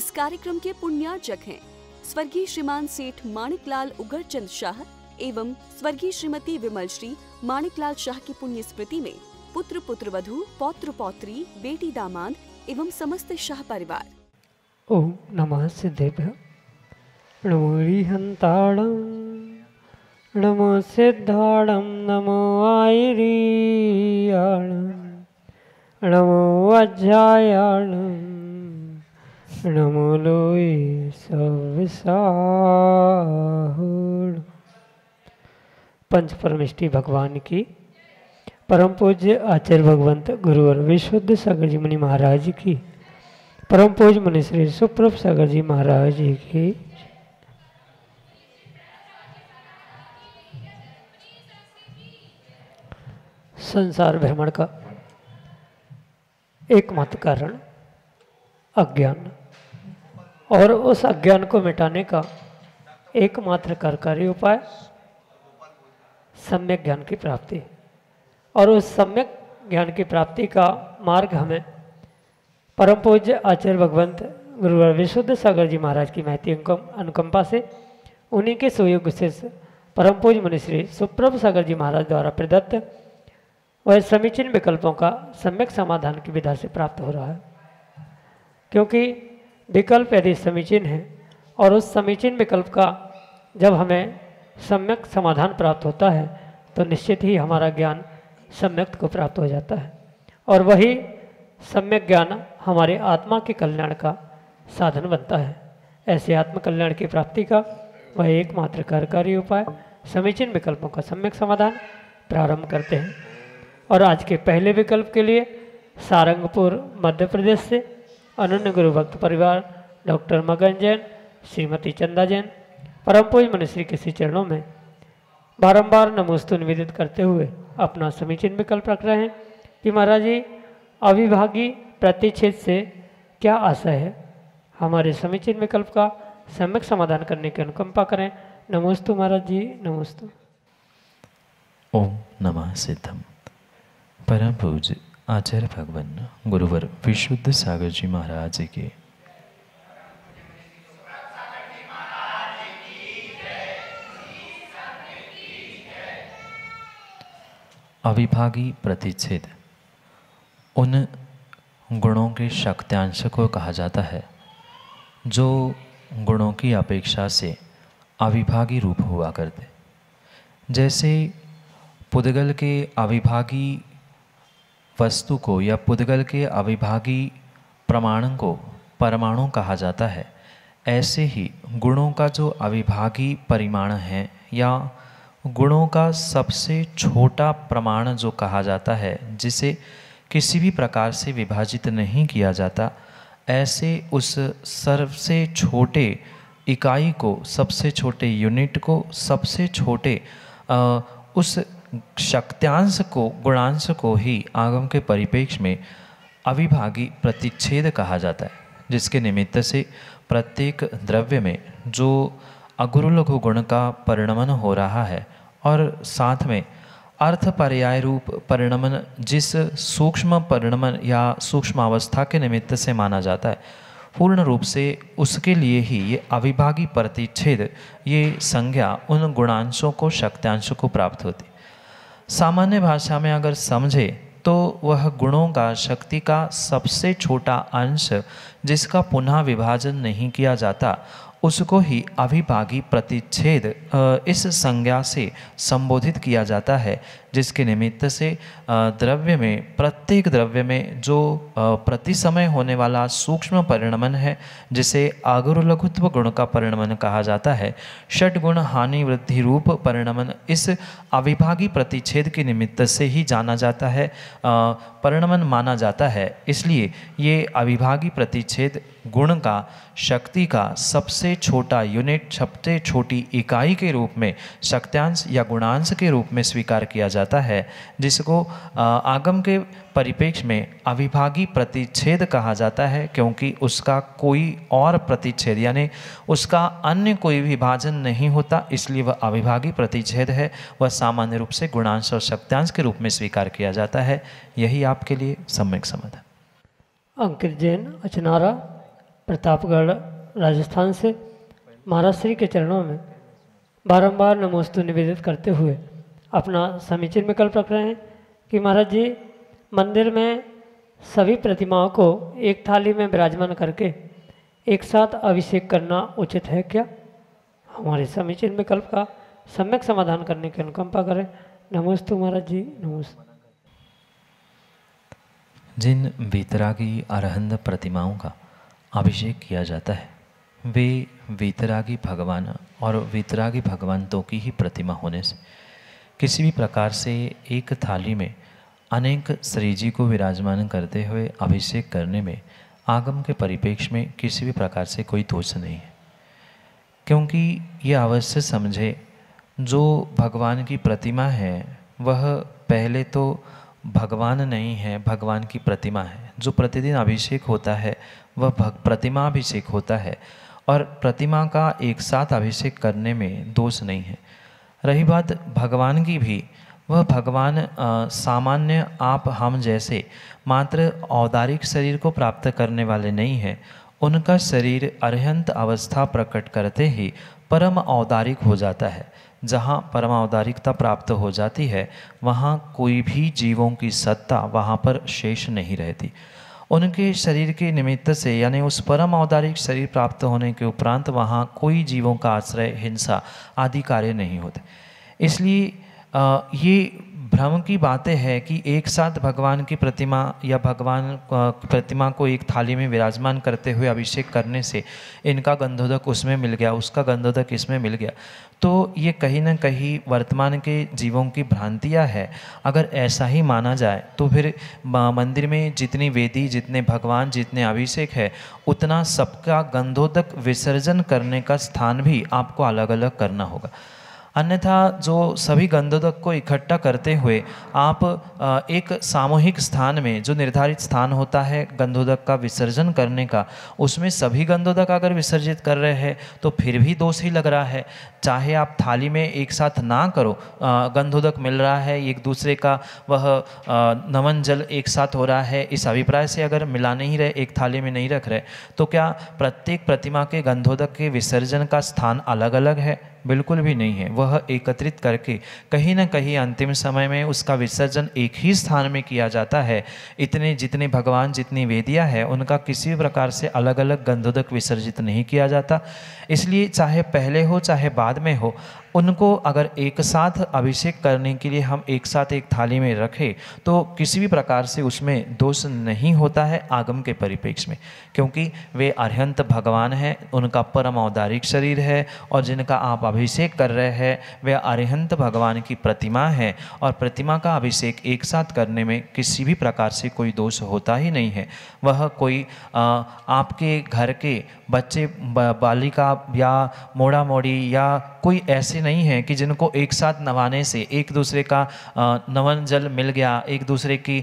इस कार्यक्रम के पुण्यार्चक हैं स्वर्गीय श्रीमान सेठ माणिकलाल उगर चंद शाह एवं स्वर्गीय श्रीमती विमल श्री माणिकलाल शाह की पुण्य स्मृति में पुत्र पुत्र वधु पौत्र पौत्री बेटी दामाद एवं समस्त शाह परिवार ओम नमः सिद्धेभ्य प्रणोरिहन्ताणं नमो सिद्धाणं नमो आयिरीयाणं नमो રમલોય સૌ पंच परमिष्टि भगवान की परम पूज्य आचार्य भगवंत गुरु और विशुद्ध सागर जी मुनि महाराज की परम पूज्य मुनि श्री सुप्रभ सागर जी महाराज जी की संसार भ्रमण का एकमात्र कारण अज्ञान और उस अज्ञान को मिटाने का एकमात्र कार्यकारी उपाय सम्यक ज्ञान की प्राप्ति और उस सम्यक ज्ञान की प्राप्ति का मार्ग हमें परम पूज्य आचार्य भगवंत गुरुवर विशुद्ध सागर जी महाराज की महती अनुकंपा से उन्हीं के सहयोग से परम पूज मुनिश्री सुप्रभ सागर जी महाराज द्वारा प्रदत्त वह समीचीन विकल्पों का सम्यक समाधान की विधा से प्राप्त हो रहा है क्योंकि विकल्प यदि समीचीन है और उस समीचीन विकल्प का जब हमें सम्यक समाधान प्राप्त होता है तो निश्चित ही हमारा ज्ञान सम्यक को प्राप्त हो जाता है और वही सम्यक ज्ञान हमारे आत्मा के कल्याण का साधन बनता है ऐसे आत्मकल्याण की प्राप्ति का वह एकमात्र कार्यकारी उपाय समीचीन विकल्पों का सम्यक समाधान प्रारंभ करते हैं और आज के पहले विकल्प के लिए सारंगपुर मध्य प्रदेश से अनन्य गुरु भक्त परिवार डॉक्टर मगन जैन श्रीमती चंदा जैन परम पूज मनुश्री के श्री चरणों में बारंबार नमोस्तु निवेदित करते हुए अपना समीचीन विकल्प रख रहे हैं कि महाराज जी अविभागी प्रतिच्छेद से क्या आशा है हमारे समीचीन विकल्प का सम्यक समाधान करने की अनुकंपा करें नमोस्तु महाराज जी नमोस्तु ओम नमः सिद्धम परम पूज्य आचार्य भगवान गुरुवर विशुद्ध सागर जी महाराज के अविभागी प्रतिच्छेद उन गुणों के शक्त्यांश को कहा जाता है जो गुणों की अपेक्षा से अविभागी रूप हुआ करते जैसे पुदगल के अविभागी वस्तु को या पुद्गल के अविभागी प्रमाण को परमाणु कहा जाता है ऐसे ही गुणों का जो अविभागी परिमाण है या गुणों का सबसे छोटा प्रमाण जो कहा जाता है जिसे किसी भी प्रकार से विभाजित नहीं किया जाता ऐसे उस सबसे छोटे इकाई को सबसे छोटे यूनिट को सबसे छोटे आ, उस शक्त्यांश को गुणांश को ही आगम के परिपेक्ष में अविभागी प्रतिच्छेद कहा जाता है जिसके निमित्त से प्रत्येक द्रव्य में जो अगुरु लघु गुण का परिणमन हो रहा है और साथ में अर्थ पर्याय रूप परिणमन जिस सूक्ष्म परिणमन या सूक्ष्म अवस्था के निमित्त से माना जाता है पूर्ण रूप से उसके लिए ही ये अविभागी प्रतिच्छेद ये संज्ञा उन गुणांशों को शक्त्यांशों को प्राप्त होती है सामान्य भाषा में अगर समझे तो वह गुणों का शक्ति का सबसे छोटा अंश जिसका पुनः विभाजन नहीं किया जाता उसको ही अभिभागी प्रतिच्छेद इस संज्ञा से संबोधित किया जाता है जिसके निमित्त से द्रव्य में प्रत्येक द्रव्य में जो प्रति समय होने वाला सूक्ष्म परिणमन है जिसे आगुरलघुत्व गुण का परिणमन कहा जाता है षट गुण हानि वृद्धि रूप परिणमन इस अविभागी प्रतिच्छेद के निमित्त से ही जाना जाता है परिणमन माना जाता है इसलिए ये अविभागी प्रतिच्छेद गुण का शक्ति का सबसे छोटा यूनिट सबसे छोटी इकाई के रूप में शक्त्यांश या गुणांश के रूप में स्वीकार किया जाता जाता है जिसको आगम के परिपेक्ष में अविभागी प्रतिच्छेद कहा जाता है क्योंकि उसका कोई और प्रतिच्छेद यानी उसका अन्य कोई विभाजन नहीं होता इसलिए वह अविभागी प्रतिच्छेद है वह सामान्य रूप से गुणांश और शक्त्यांश के रूप में स्वीकार किया जाता है यही आपके लिए सम्यक समाधान अंकित जैन अचनारा प्रतापगढ़ राजस्थान से महाराज श्री के चरणों में बारंबार नमोस्तु निवेदित करते हुए अपना समीचीन विकल्प रख रहे हैं कि महाराज जी मंदिर में सभी प्रतिमाओं को एक थाली में विराजमान करके एक साथ अभिषेक करना उचित है क्या हमारे समीचीन विकल्प का सम्यक समाधान करने की अनुकंपा करें नमस्ते महाराज जी नमस्ते जिन वीतरागी अरहंद प्रतिमाओं का अभिषेक किया जाता है वे वीतरागी भगवान और वीतरागी भगवान तो की ही प्रतिमा होने से किसी भी प्रकार से एक थाली में अनेक श्री जी को विराजमान करते हुए अभिषेक करने में आगम के परिपेक्ष में किसी भी प्रकार से कोई दोष नहीं है क्योंकि ये अवश्य समझे जो भगवान की प्रतिमा है वह पहले तो भगवान नहीं है भगवान की प्रतिमा है जो प्रतिदिन अभिषेक होता है वह भग प्रतिमा अभिषेक होता है और प्रतिमा का एक साथ अभिषेक करने में दोष नहीं है रही बात भगवान की भी वह भगवान सामान्य आप हम जैसे मात्र औदारिक शरीर को प्राप्त करने वाले नहीं है उनका शरीर अर्यंत अवस्था प्रकट करते ही परम औदारिक हो जाता है जहाँ परम औदारिकता प्राप्त हो जाती है वहाँ कोई भी जीवों की सत्ता वहाँ पर शेष नहीं रहती उनके शरीर के निमित्त से यानी उस परम औदारिक शरीर प्राप्त होने के उपरांत वहाँ कोई जीवों का आश्रय हिंसा आदि कार्य नहीं होते इसलिए ये भ्रम की बातें हैं कि एक साथ भगवान की प्रतिमा या भगवान प्रतिमा को एक थाली में विराजमान करते हुए अभिषेक करने से इनका गंधोदक उसमें मिल गया उसका गंधोदक इसमें मिल गया तो ये कहीं ना कहीं वर्तमान के जीवों की भ्रांतियाँ है अगर ऐसा ही माना जाए तो फिर मंदिर में जितनी वेदी जितने भगवान जितने अभिषेक है उतना सबका गंधोदक विसर्जन करने का स्थान भी आपको अलग अलग करना होगा अन्यथा जो सभी गंधोदक को इकट्ठा करते हुए आप एक सामूहिक स्थान में जो निर्धारित स्थान होता है गंधोदक का विसर्जन करने का उसमें सभी गंधोदक अगर विसर्जित कर रहे हैं तो फिर भी दोष ही लग रहा है चाहे आप थाली में एक साथ ना करो गंधोदक मिल रहा है एक दूसरे का वह नमन जल एक साथ हो रहा है इस अभिप्राय से अगर मिला नहीं रहे एक थाली में नहीं रख रहे तो क्या प्रत्येक प्रतिमा के गंधोदक के विसर्जन का स्थान अलग अलग है बिल्कुल भी नहीं है वह एकत्रित करके कहीं ना कहीं अंतिम समय में उसका विसर्जन एक ही स्थान में किया जाता है इतने जितने भगवान जितनी वेदियाँ हैं उनका किसी प्रकार से अलग अलग गंधोदक विसर्जित नहीं किया जाता इसलिए चाहे पहले हो चाहे बाद में हो उनको अगर एक साथ अभिषेक करने के लिए हम एक साथ एक थाली में रखें तो किसी भी प्रकार से उसमें दोष नहीं होता है आगम के परिप्रेक्ष्य में क्योंकि वे अरहंत भगवान हैं उनका परम औदारिक शरीर है और जिनका आप अभिषेक कर रहे हैं वे अरहंत भगवान की प्रतिमा है और प्रतिमा का अभिषेक एक साथ करने में किसी भी प्रकार से कोई दोष होता ही नहीं है वह कोई आ, आपके घर के बच्चे बालिका या मोड़ा मोड़ी या कोई ऐसे नहीं है कि जिनको एक साथ नवाने से एक दूसरे का नवन जल मिल गया एक दूसरे की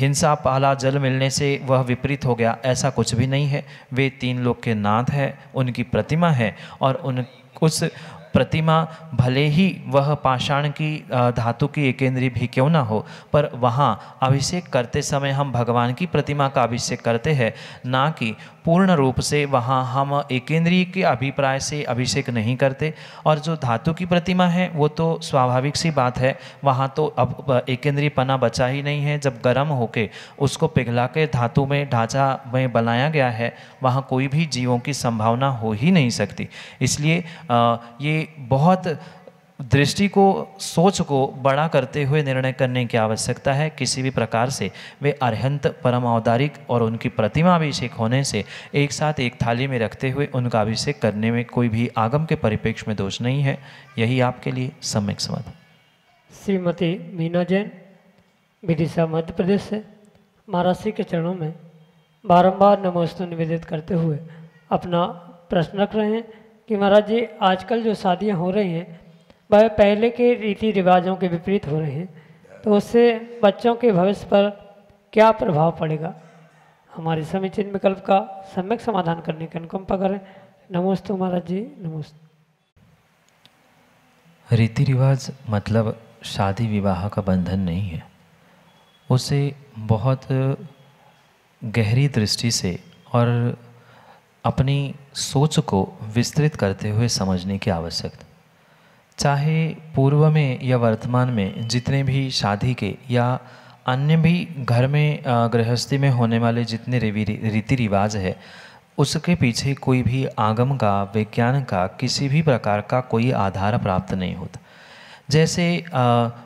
हिंसा पाला जल मिलने से वह विपरीत हो गया ऐसा कुछ भी नहीं है वे तीन लोग के नाथ हैं उनकी प्रतिमा है और उन उस प्रतिमा भले ही वह पाषाण की धातु की एकेंद्री भी क्यों ना हो पर वहाँ अभिषेक करते समय हम भगवान की प्रतिमा का अभिषेक करते हैं ना कि पूर्ण रूप से वहाँ हम एकेंद्रीय के अभिप्राय से अभिषेक नहीं करते और जो धातु की प्रतिमा है वो तो स्वाभाविक सी बात है वहाँ तो अब एकेंद्रीय पना बचा ही नहीं है जब गर्म होके उसको पिघला के धातु में ढांचा में बनाया गया है वहाँ कोई भी जीवों की संभावना हो ही नहीं सकती इसलिए ये बहुत दृष्टि को सोच को बड़ा करते हुए निर्णय करने की आवश्यकता है किसी भी प्रकार से वे अरहंत परम औदारिक और उनकी प्रतिमा अभिषेक होने से एक साथ एक थाली में रखते हुए उनका अभिषेक करने में कोई भी आगम के परिप्रेक्ष्य में दोष नहीं है यही आपके लिए सम्यक समाध श्रीमती मीना जैन विदिशा मध्य प्रदेश से महाराष्ट्र के चरणों में बारम्बार नमोस्तु निवेदित करते हुए अपना प्रश्न रख रहे हैं कि महाराज जी आजकल जो शादियाँ हो रही हैं पहले के रीति रिवाजों के विपरीत हो रहे हैं तो उससे बच्चों के भविष्य पर क्या प्रभाव पड़ेगा हमारे समीचीन विकल्प का सम्यक समाधान करने के अनुकंपा करें नमोस्तु महाराज जी नमोस्त रीति रिवाज मतलब शादी विवाह का बंधन नहीं है उसे बहुत गहरी दृष्टि से और अपनी सोच को विस्तृत करते हुए समझने की आवश्यकता चाहे पूर्व में या वर्तमान में जितने भी शादी के या अन्य भी घर में गृहस्थी में होने वाले जितने रीति रिवाज है उसके पीछे कोई भी आगम का विज्ञान का किसी भी प्रकार का कोई आधार प्राप्त नहीं होता जैसे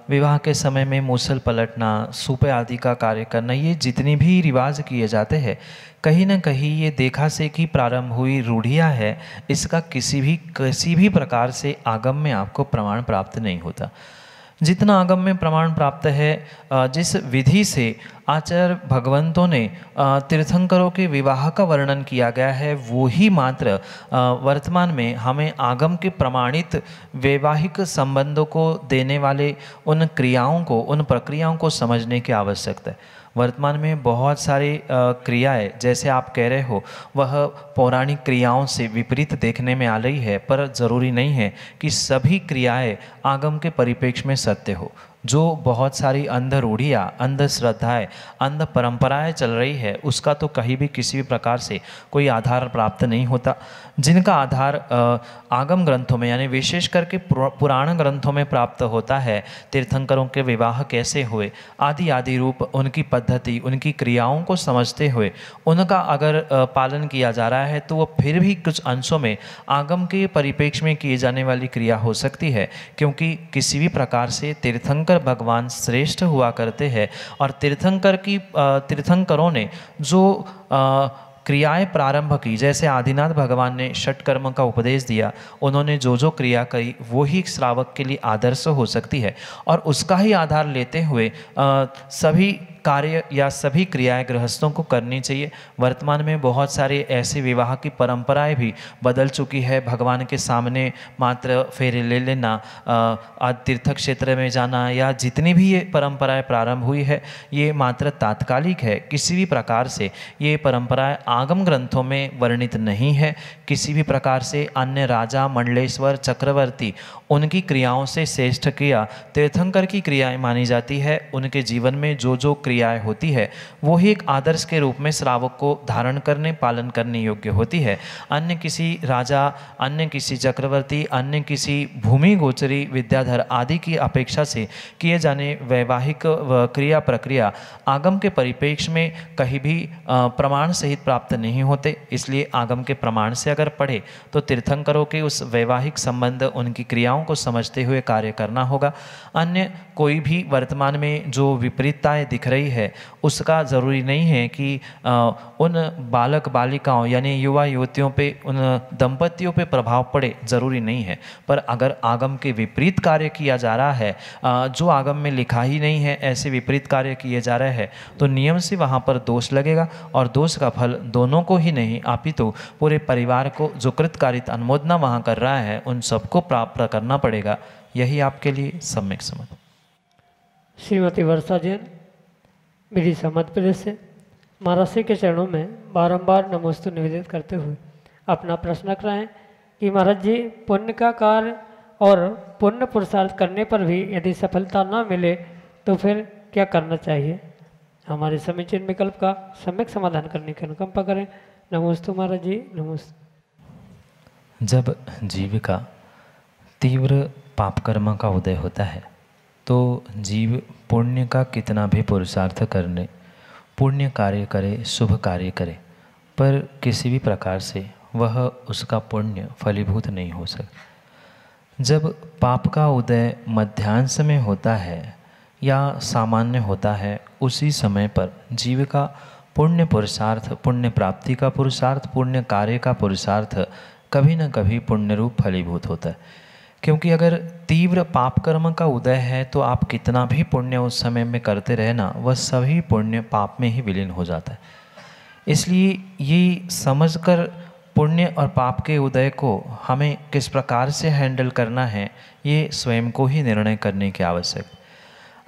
विवाह के समय में मूसल पलटना सूपे आदि का कार्य करना ये जितने भी रिवाज किए जाते हैं कहीं ना कहीं ये देखा से कि प्रारंभ हुई रूढ़िया है इसका किसी भी किसी भी प्रकार से आगम में आपको प्रमाण प्राप्त नहीं होता जितना आगम में प्रमाण प्राप्त है जिस विधि से आचार्य भगवंतों ने तीर्थंकरों के विवाह का वर्णन किया गया है वो ही मात्र वर्तमान में हमें आगम के प्रमाणित वैवाहिक संबंधों को देने वाले उन क्रियाओं को उन प्रक्रियाओं को समझने की आवश्यकता है वर्तमान में बहुत सारी क्रियाएं जैसे आप कह रहे हो वह पौराणिक क्रियाओं से विपरीत देखने में आ रही है पर ज़रूरी नहीं है कि सभी क्रियाएं आगम के परिपेक्ष में सत्य हो जो बहुत सारी अंध रूढ़ियाँ अंध अंध परंपराएं चल रही है उसका तो कहीं भी किसी भी प्रकार से कोई आधार प्राप्त नहीं होता जिनका आधार आगम ग्रंथों में यानी विशेष करके पुराण ग्रंथों में प्राप्त होता है तीर्थंकरों के विवाह कैसे हुए आदि आदि रूप उनकी पद्धति उनकी क्रियाओं को समझते हुए उनका अगर पालन किया जा रहा है तो वह फिर भी कुछ अंशों में आगम के परिपेक्ष में किए जाने वाली क्रिया हो सकती है क्योंकि किसी भी प्रकार से तीर्थंकर भगवान श्रेष्ठ हुआ करते हैं और तीर्थंकर की तीर्थंकरों ने जो आ, क्रियाएं प्रारंभ की जैसे आदिनाथ भगवान ने षटकर्म का उपदेश दिया उन्होंने जो जो क्रिया करी वो ही श्रावक के लिए आदर्श हो सकती है और उसका ही आधार लेते हुए आ, सभी कार्य या सभी क्रियाएं गृहस्थों को करनी चाहिए वर्तमान में बहुत सारे ऐसे विवाह की परंपराएं भी बदल चुकी है भगवान के सामने मात्र फेरे ले लेना आज तीर्थ क्षेत्र में जाना या जितनी भी ये परंपराएं प्रारंभ हुई है ये मात्र तात्कालिक है किसी भी प्रकार से ये परंपराएं आगम ग्रंथों में वर्णित नहीं है किसी भी प्रकार से अन्य राजा मंडलेश्वर चक्रवर्ती उनकी क्रियाओं से श्रेष्ठ क्रिया तीर्थंकर की क्रियाएं मानी जाती है उनके जीवन में जो जो क्रियाएं होती है वो ही एक आदर्श के रूप में श्रावक को धारण करने पालन करने योग्य होती है अन्य किसी राजा अन्य किसी चक्रवर्ती अन्य किसी भूमि गोचरी विद्याधर आदि की अपेक्षा से किए जाने वैवाहिक क्रिया प्रक्रिया आगम के परिपेक्ष में कहीं भी प्रमाण सहित प्राप्त नहीं होते इसलिए आगम के प्रमाण से अगर पढ़े तो तीर्थंकरों के उस वैवाहिक संबंध उनकी क्रियाओं को समझते हुए कार्य करना होगा अन्य कोई भी वर्तमान में जो विपरीतताएं दिख रही है उसका ज़रूरी नहीं है कि उन बालक बालिकाओं यानी युवा युवतियों पे उन दंपतियों पे प्रभाव पड़े ज़रूरी नहीं है पर अगर आगम के विपरीत कार्य किया जा रहा है जो आगम में लिखा ही नहीं है ऐसे विपरीत कार्य किए जा रहे हैं तो नियम से वहाँ पर दोष लगेगा और दोष का फल दोनों को ही नहीं आपी तो पूरे परिवार को जो कृतकारित अनुमोदना वहाँ कर रहा है उन सबको प्राप्त करना पड़ेगा यही आपके लिए सम्यक समझ श्रीमती वर्षा जैन मेरी मध्य प्रदेश से महाराष्ट्र के चरणों में बारंबार नमोस्तु निवेदित करते हुए अपना प्रश्न कराएँ कि महाराज जी पुण्य का कार्य और पुण्य पुरुषार्थ करने पर भी यदि सफलता न मिले तो फिर क्या करना चाहिए हमारे समीचीन विकल्प का सम्यक समाधान करने की अनुकंपा करें नमोस्तु महाराज जी नमोस्तु जब जीविका तीव्र पापकर्मा का उदय होता है तो जीव पुण्य का कितना भी पुरुषार्थ करने पुण्य कार्य करे शुभ कार्य करे पर किसी भी प्रकार से वह उसका पुण्य फलीभूत नहीं हो सकता जब पाप का उदय मध्यांश में होता है या सामान्य होता है उसी समय पर जीव का पुण्य पुरुषार्थ पुण्य प्राप्ति का पुरुषार्थ पुण्य कार्य का पुरुषार्थ कभी न कभी पुण्य रूप फलीभूत होता है क्योंकि अगर तीव्र पापकर्म का उदय है तो आप कितना भी पुण्य उस समय में करते रहे ना वह सभी पुण्य पाप में ही विलीन हो जाता है इसलिए ये समझकर पुण्य और पाप के उदय को हमें किस प्रकार से हैंडल करना है ये स्वयं को ही निर्णय करने की आवश्यक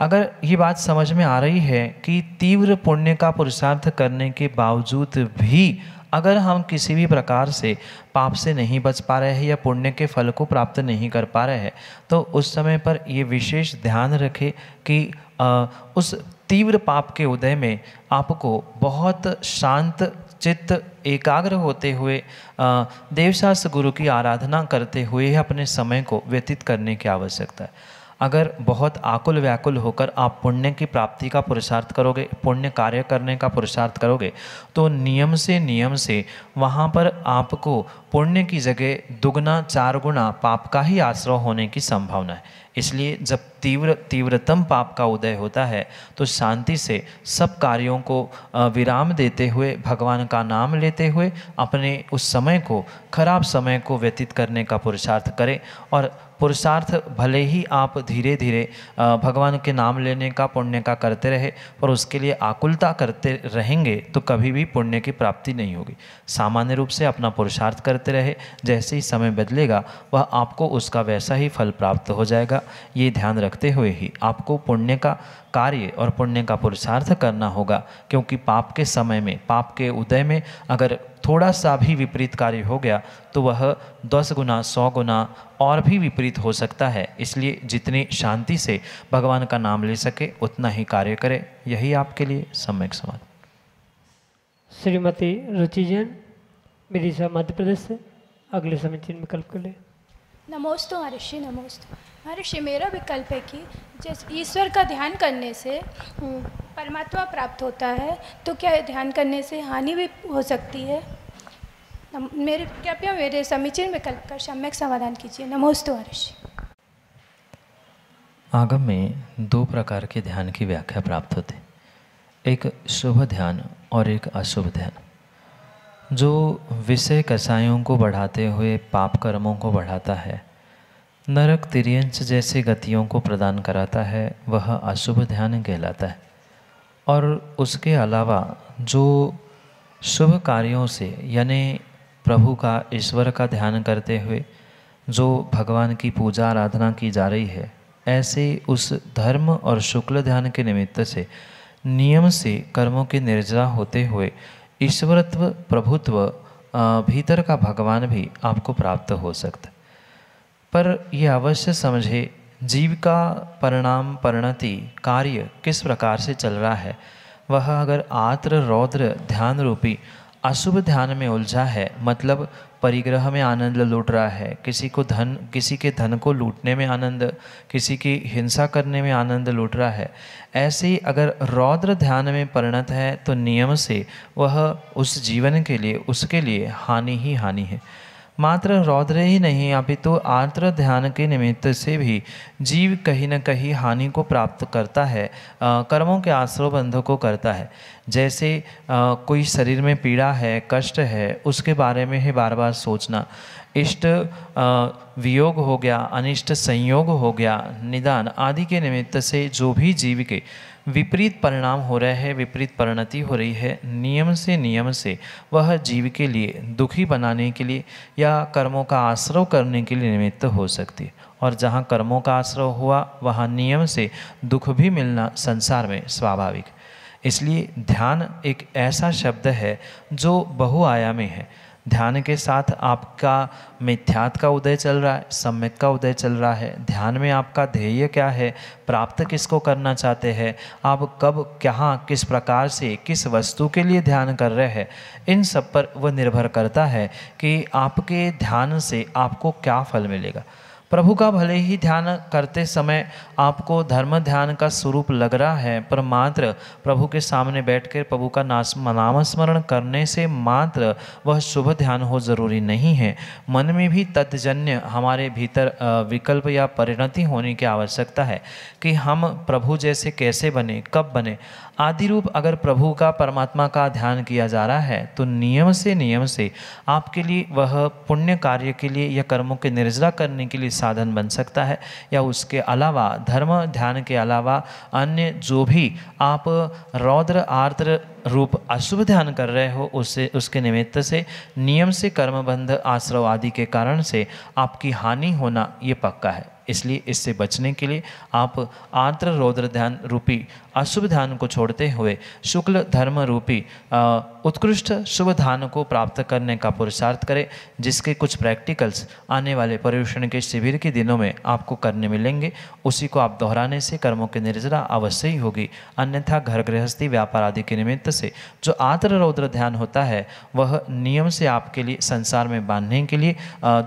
अगर ये बात समझ में आ रही है कि तीव्र पुण्य का पुरुषार्थ करने के बावजूद भी अगर हम किसी भी प्रकार से पाप से नहीं बच पा रहे हैं या पुण्य के फल को प्राप्त नहीं कर पा रहे हैं तो उस समय पर ये विशेष ध्यान रखें कि आ, उस तीव्र पाप के उदय में आपको बहुत शांत चित्त एकाग्र होते हुए देवशास्त्र गुरु की आराधना करते हुए अपने समय को व्यतीत करने की आवश्यकता है अगर बहुत आकुल व्याकुल होकर आप पुण्य की प्राप्ति का पुरुषार्थ करोगे पुण्य कार्य करने का पुरुषार्थ करोगे तो नियम से नियम से वहाँ पर आपको पुण्य की जगह दुगना चार गुना पाप का ही आश्रय होने की संभावना है इसलिए जब तीव्र तीव्रतम पाप का उदय होता है तो शांति से सब कार्यों को विराम देते हुए भगवान का नाम लेते हुए अपने उस समय को खराब समय को व्यतीत करने का पुरुषार्थ करें और पुरुषार्थ भले ही आप धीरे धीरे भगवान के नाम लेने का पुण्य का करते रहे पर उसके लिए आकुलता करते रहेंगे तो कभी भी पुण्य की प्राप्ति नहीं होगी सामान्य रूप से अपना पुरुषार्थ करते रहे जैसे ही समय बदलेगा वह आपको उसका वैसा ही फल प्राप्त हो जाएगा जाएगा ये ध्यान रखते हुए ही आपको पुण्य का कार्य और पुण्य का पुरुषार्थ करना होगा क्योंकि पाप के समय में पाप के उदय में अगर थोड़ा सा भी विपरीत कार्य हो गया तो वह दस गुना सौ गुना और भी विपरीत हो सकता है इसलिए जितनी शांति से भगवान का नाम ले सके उतना ही कार्य करे यही आपके लिए सम्यक समाधान श्रीमती रुचि जैन विदिशा मध्य प्रदेश से अगले समय चिन्ह विकल्प के लिए नमोस्तु ऋषि नमोस्तु हमारे शिमेरा विकल्प है कि जैसे ईश्वर का ध्यान करने से हम्म, परमात्मा प्राप्त होता है तो क्या ध्यान करने से हानि भी हो सकती है मेरे कृपया मेरे समीचीन विकल्प का सम्यक समाधान कीजिए नमोस्तु महर्षि आगम में दो प्रकार के ध्यान की व्याख्या प्राप्त होती एक शुभ ध्यान और एक अशुभ ध्यान जो विषय कषायों को बढ़ाते हुए पाप कर्मों को बढ़ाता है नरक तिरियंश जैसे गतियों को प्रदान कराता है वह अशुभ ध्यान कहलाता है और उसके अलावा जो शुभ कार्यों से यानी प्रभु का ईश्वर का ध्यान करते हुए जो भगवान की पूजा आराधना की जा रही है ऐसे उस धर्म और शुक्ल ध्यान के निमित्त से नियम से कर्मों के निर्जरा होते हुए ईश्वरत्व प्रभुत्व भीतर का भगवान भी आपको प्राप्त हो सकता है पर यह अवश्य समझे जीव का परिणाम परिणति कार्य किस प्रकार से चल रहा है वह अगर आत्र रौद्र ध्यान रूपी अशुभ ध्यान में उलझा है मतलब परिग्रह में आनंद लूट रहा है किसी को धन किसी के धन को लूटने में आनंद किसी की हिंसा करने में आनंद लूट रहा है ऐसे ही अगर रौद्र ध्यान में परिणत है तो नियम से वह उस जीवन के लिए उसके लिए हानि ही हानि है मात्र रौद्र ही नहीं अपितु तो आर्द्र ध्यान के निमित्त से भी जीव कहीं न कहीं हानि को प्राप्त करता है आ, कर्मों के बंधों को करता है जैसे आ, कोई शरीर में पीड़ा है कष्ट है उसके बारे में ही बार बार सोचना इष्ट वियोग हो गया अनिष्ट संयोग हो गया निदान आदि के निमित्त से जो भी जीव के विपरीत परिणाम हो रहा है विपरीत परिणति हो रही है नियम से नियम से वह जीव के लिए दुखी बनाने के लिए या कर्मों का आश्रय करने के लिए निमित्त हो सकती है और जहाँ कर्मों का आश्रय हुआ वहाँ नियम से दुख भी मिलना संसार में स्वाभाविक इसलिए ध्यान एक ऐसा शब्द है जो बहुआयामी है ध्यान के साथ आपका मिथ्यात का उदय चल रहा है सम्यक का उदय चल रहा है ध्यान में आपका ध्येय क्या है प्राप्त किसको करना चाहते हैं आप कब कहाँ किस प्रकार से किस वस्तु के लिए ध्यान कर रहे हैं इन सब पर वह निर्भर करता है कि आपके ध्यान से आपको क्या फल मिलेगा प्रभु का भले ही ध्यान करते समय आपको धर्म ध्यान का स्वरूप लग रहा है पर मात्र प्रभु के सामने बैठकर प्रभु का नास नाम स्मरण करने से मात्र वह शुभ ध्यान हो जरूरी नहीं है मन में भी तत्जन्य हमारे भीतर विकल्प या परिणति होने की आवश्यकता है कि हम प्रभु जैसे कैसे बने कब बने आदि रूप अगर प्रभु का परमात्मा का ध्यान किया जा रहा है तो नियम से नियम से आपके लिए वह पुण्य कार्य के लिए या कर्मों के निर्जरा करने के लिए साधन बन सकता है या उसके अलावा धर्म ध्यान के अलावा अन्य जो भी आप रौद्र आर्द्र रूप अशुभ ध्यान कर रहे हो उससे उसके निमित्त से नियम से कर्मबंध आश्रव आदि के कारण से आपकी हानि होना ये पक्का है इसलिए इससे बचने के लिए आप आर्द्र रौद्र ध्यान रूपी अशुभ ध्यान को छोड़ते हुए शुक्ल धर्म रूपी उत्कृष्ट शुभ ध्यान को प्राप्त करने का पुरुषार्थ करें जिसके कुछ प्रैक्टिकल्स आने वाले पर्यूषण के शिविर के दिनों में आपको करने मिलेंगे उसी को आप दोहराने से कर्मों की निर्जरा अवश्य ही होगी अन्यथा घर गृहस्थी व्यापार आदि के निमित्त से जो आत्र रौद्र ध्यान होता है वह नियम से आपके लिए संसार में बांधने के लिए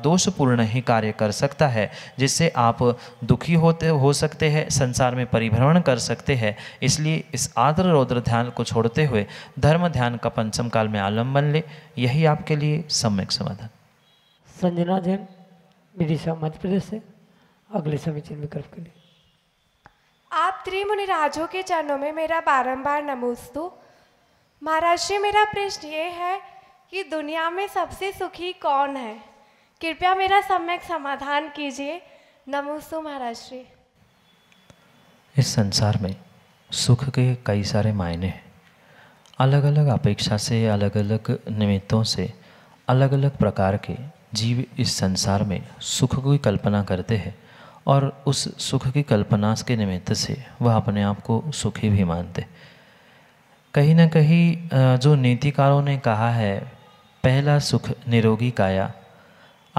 दोषपूर्ण ही कार्य कर सकता है जिससे आप आप दुखी होते हो सकते हैं संसार में परिभ्रमण कर सकते हैं इसलिए इस आद्र रौद्र ध्यान को छोड़ते हुए धर्म ध्यान का पंचम काल में आलम्बन ले यही आपके लिए सम्यक समाधान संजना जैन विदिशा मध्य प्रदेश से अगले समीचीन विकल्प के लिए आप त्रिमुनि राजो के चरणों में मेरा बारंबार नमोस्तु महाराज जी मेरा प्रश्न ये है कि दुनिया में सबसे सुखी कौन है कृपया मेरा सम्यक समाधान कीजिए नमोस्तु महाराज श्री इस संसार में सुख के कई सारे मायने हैं अलग अलग अपेक्षा से अलग अलग निमित्तों से अलग अलग प्रकार के जीव इस संसार में सुख की कल्पना करते हैं और उस सुख की कल्पना के निमित्त से वह अपने आप को सुखी भी मानते कहीं ना कहीं जो नीतिकारों ने कहा है पहला सुख निरोगी काया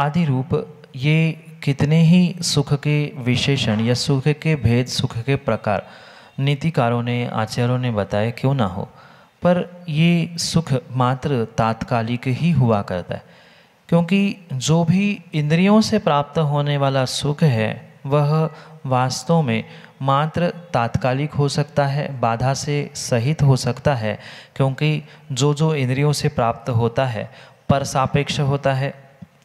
आदि रूप ये कितने ही सुख के विशेषण या सुख के भेद सुख के प्रकार नीतिकारों ने आचार्यों ने बताए क्यों ना हो पर ये सुख मात्र तात्कालिक ही हुआ करता है क्योंकि जो भी इंद्रियों से प्राप्त होने वाला सुख है वह वास्तव में मात्र तात्कालिक हो सकता है बाधा से सहित हो सकता है क्योंकि जो जो इंद्रियों से प्राप्त होता है पर सापेक्ष होता है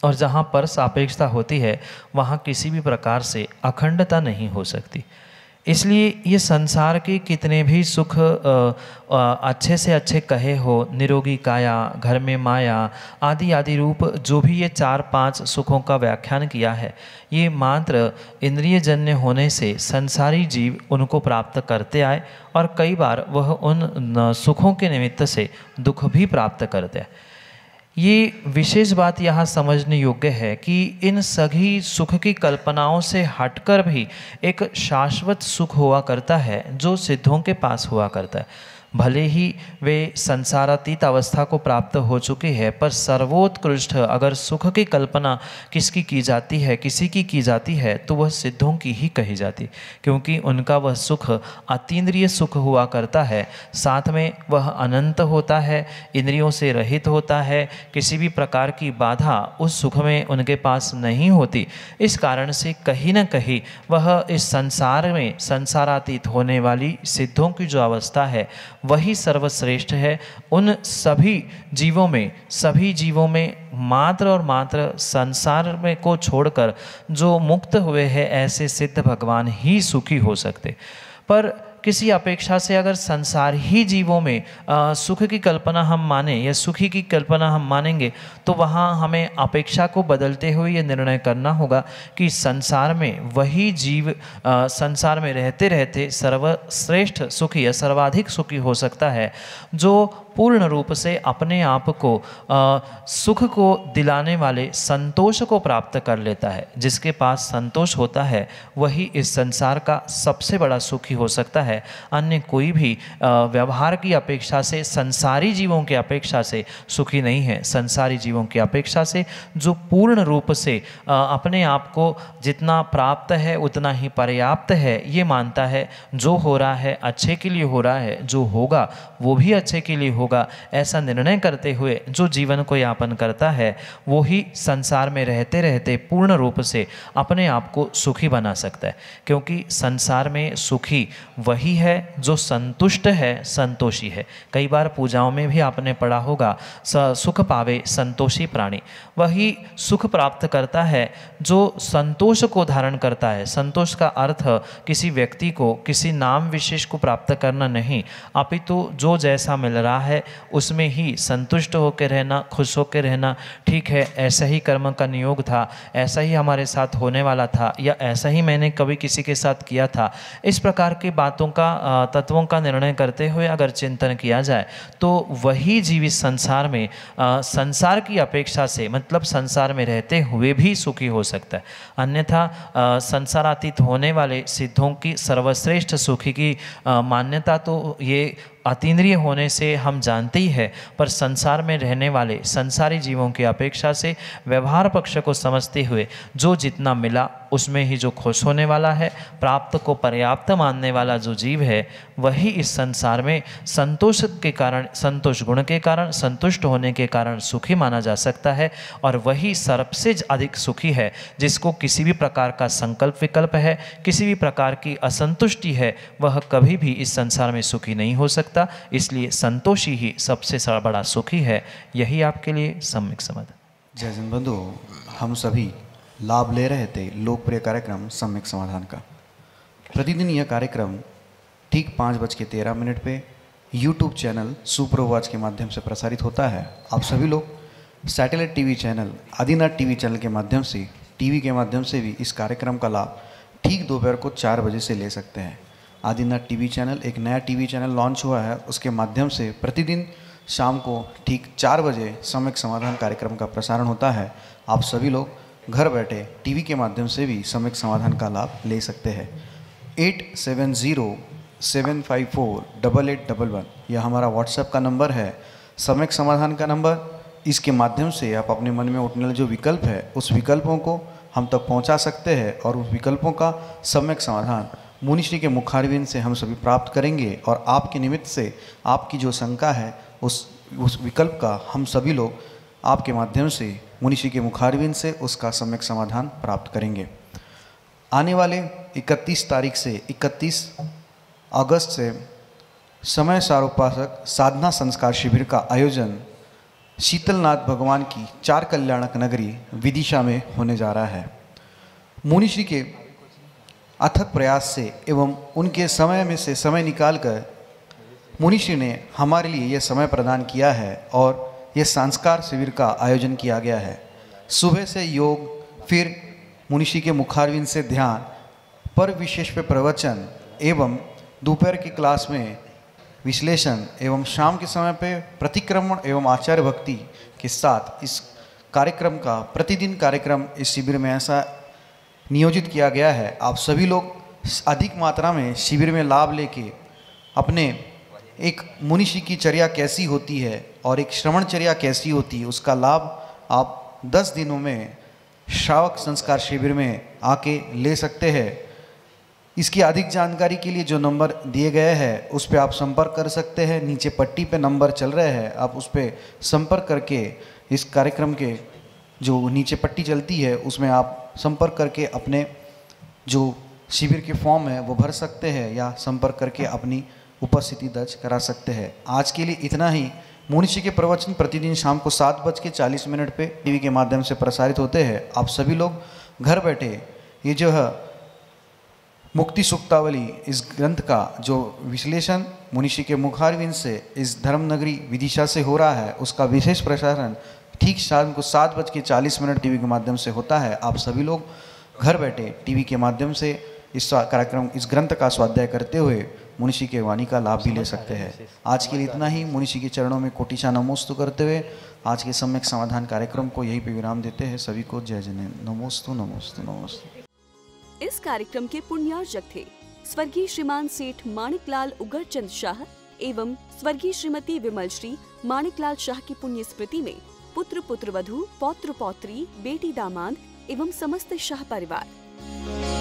और जहाँ पर सापेक्षता होती है वहाँ किसी भी प्रकार से अखंडता नहीं हो सकती इसलिए ये संसार के कितने भी सुख अच्छे से अच्छे कहे हो निरोगी काया घर में माया आदि आदि रूप जो भी ये चार पांच सुखों का व्याख्यान किया है ये मात्र इंद्रिय जन्य होने से संसारी जीव उनको प्राप्त करते आए और कई बार वह उन सुखों के निमित्त से दुख भी प्राप्त करते हैं ये विशेष बात यहाँ समझने योग्य है कि इन सभी सुख की कल्पनाओं से हटकर भी एक शाश्वत सुख हुआ करता है जो सिद्धों के पास हुआ करता है भले ही वे संसारातीत अवस्था को प्राप्त हो चुके हैं पर सर्वोत्कृष्ट अगर सुख की कल्पना किसकी की जाती है किसी की की जाती है तो वह सिद्धों की ही कही जाती क्योंकि उनका वह सुख अतीन्द्रिय सुख हुआ करता है साथ में वह अनंत होता है इंद्रियों से रहित होता है किसी भी प्रकार की बाधा उस सुख में उनके पास नहीं होती इस कारण से कहीं ना कहीं वह इस संसार में संसारातीत होने वाली सिद्धों की जो अवस्था है वही सर्वश्रेष्ठ है उन सभी जीवों में सभी जीवों में मात्र और मात्र संसार में को छोड़कर जो मुक्त हुए हैं ऐसे सिद्ध भगवान ही सुखी हो सकते पर किसी अपेक्षा से अगर संसार ही जीवों में आ, सुख की कल्पना हम माने या सुखी की कल्पना हम मानेंगे तो वहाँ हमें अपेक्षा को बदलते हुए ये निर्णय करना होगा कि संसार में वही जीव आ, संसार में रहते रहते सर्वश्रेष्ठ सुखी या सर्वाधिक सुखी हो सकता है जो पूर्ण रूप से अपने आप को आ, सुख को दिलाने वाले संतोष को प्राप्त कर लेता है जिसके पास संतोष होता है वही इस संसार का सबसे बड़ा सुखी हो सकता है अन्य कोई भी व्यवहार की अपेक्षा से संसारी जीवों की अपेक्षा से सुखी नहीं है संसारी जीवों की अपेक्षा से जो पूर्ण रूप से आ, अपने आप को जितना प्राप्त है उतना ही पर्याप्त है ये मानता है जो हो रहा है अच्छे के लिए हो रहा है जो होगा वो भी अच्छे के लिए होगा होगा ऐसा निर्णय करते हुए जो जीवन को यापन करता है वो ही संसार में रहते रहते पूर्ण रूप से अपने आप को सुखी बना सकता है क्योंकि संसार में सुखी वही है जो संतुष्ट है संतोषी है कई बार पूजाओं में भी आपने पढ़ा होगा सुख पावे संतोषी प्राणी वही सुख प्राप्त करता है जो संतोष को धारण करता है संतोष का अर्थ किसी व्यक्ति को किसी नाम विशेष को प्राप्त करना नहीं अपितु तो जो जैसा मिल रहा है है उसमें ही संतुष्ट होकर रहना खुश होकर रहना ठीक है ऐसा ही कर्म का नियोग था ऐसा ही हमारे साथ होने वाला था या ऐसा ही मैंने कभी किसी के साथ किया था इस प्रकार की बातों का तत्वों का निर्णय करते हुए अगर चिंतन किया जाए तो वही जीवित संसार में आ, संसार की अपेक्षा से मतलब संसार में रहते हुए भी सुखी हो सकता है अन्यथा संसारातीत होने वाले सिद्धों की सर्वश्रेष्ठ सुखी की मान्यता तो ये अतीन्द्रिय होने से हम जानते ही है पर संसार में रहने वाले संसारी जीवों की अपेक्षा से व्यवहार पक्ष को समझते हुए जो जितना मिला उसमें ही जो खुश होने वाला है प्राप्त को पर्याप्त मानने वाला जो जीव है वही इस संसार में संतोष के कारण संतोष गुण के कारण संतुष्ट होने के कारण सुखी माना जा सकता है और वही सबसे अधिक सुखी है जिसको किसी भी प्रकार का संकल्प विकल्प है किसी भी प्रकार की असंतुष्टि है वह कभी भी इस संसार में सुखी नहीं हो सकता सकता इसलिए संतोषी ही सबसे बड़ा सुखी है यही आपके लिए सम्यक समाधान जय जिन बंधु हम सभी लाभ ले रहे थे लोकप्रिय कार्यक्रम सम्यक समाधान का प्रतिदिन यह कार्यक्रम ठीक पाँच बज के तेरह मिनट पर यूट्यूब चैनल सुप्रवाच के माध्यम से प्रसारित होता है आप सभी लोग satellite TV channel Adinath TV channel के माध्यम से टीवी के माध्यम से भी इस कार्यक्रम का लाभ ठीक दोपहर को चार बजे से ले सकते हैं आदिनाथ टीवी चैनल एक नया टीवी चैनल लॉन्च हुआ है उसके माध्यम से प्रतिदिन शाम को ठीक चार बजे सम्यक समाधान कार्यक्रम का प्रसारण होता है आप सभी लोग घर बैठे टीवी के माध्यम से भी सम्यक समाधान का लाभ ले सकते हैं eight seven zero seven five four double eight double one यह हमारा व्हाट्सएप का नंबर है सम्यक समाधान का नंबर इसके माध्यम से आप अपने मन में उठने वाले जो विकल्प है उस विकल्पों को हम तक पहुंचा सकते हैं और उस विकल्पों का सम्यक समाधान मुनिश्री के मुखारविंद से हम सभी प्राप्त करेंगे और आपके निमित्त से आपकी जो शंका है उस उस विकल्प का हम सभी लोग आपके माध्यम से मुनिश्री के मुखारविंद से उसका सम्यक समाधान प्राप्त करेंगे आने वाले 31 तारीख से 31 अगस्त से समय सारोपासक साधना संस्कार शिविर का आयोजन शीतलनाथ भगवान की चार कल्याणक नगरी विदिशा में होने जा रहा है मुनिश्री के अथक प्रयास से एवं उनके समय में से समय निकालकर मुनिषि ने हमारे लिए यह समय प्रदान किया है और यह संस्कार शिविर का आयोजन किया गया है सुबह से योग फिर मुनिषि के मुखारविन से ध्यान पर विशेष पे प्रवचन एवं दोपहर की क्लास में विश्लेषण एवं शाम के समय पे प्रतिक्रमण एवं आचार्य भक्ति के साथ इस कार्यक्रम का प्रतिदिन कार्यक्रम इस शिविर में ऐसा नियोजित किया गया है आप सभी लोग अधिक मात्रा में शिविर में लाभ लेके अपने एक मुनिषि की चर्या कैसी होती है और एक श्रवणचर्या कैसी होती है उसका लाभ आप 10 दिनों में श्रावक संस्कार शिविर में आके ले सकते हैं इसकी अधिक जानकारी के लिए जो नंबर दिए गए हैं उस पर आप संपर्क कर सकते हैं नीचे पट्टी पे नंबर चल रहे हैं आप उस पर संपर्क करके इस कार्यक्रम के जो नीचे पट्टी चलती है उसमें आप संपर्क करके अपने जो शिविर के फॉर्म है वो भर सकते हैं या संपर्क करके अपनी उपस्थिति दर्ज करा सकते हैं आज के लिए इतना ही मुनिषि के प्रवचन प्रतिदिन शाम को सात बज के चालीस मिनट पर टी के माध्यम से प्रसारित होते हैं आप सभी लोग घर बैठे ये जो है मुक्ति सुक्तावली इस ग्रंथ का जो विश्लेषण मुनिषि के मुखारविंद से इस धर्मनगरी विदिशा से हो रहा है उसका विशेष प्रसारण ठीक शाम को सात बज के चालीस मिनट टीवी के माध्यम से होता है आप सभी लोग घर बैठे टीवी के माध्यम से इस कार्यक्रम इस ग्रंथ का स्वाध्याय करते हुए मुनिषी के वाणी का लाभ भी ले सकते हैं आज के लिए इतना ही मुनिषी के चरणों में कोटिशा नमोस्तु करते हुए आज के सम्यक समाधान कार्यक्रम को यही पे विराम देते हैं सभी को जय जन नमोस्तु नमोस्तु नमोस्तु इस कार्यक्रम के पुण्यार्जक थे स्वर्गीय श्रीमान सेठ माणिक उगर चंद शाह एवं स्वर्गीय श्रीमती विमल श्री माणिकलाल शाह की पुण्य स्मृति में पुत्र वधु पौत्र पौत्री बेटी दामाद एवं समस्त शाह परिवार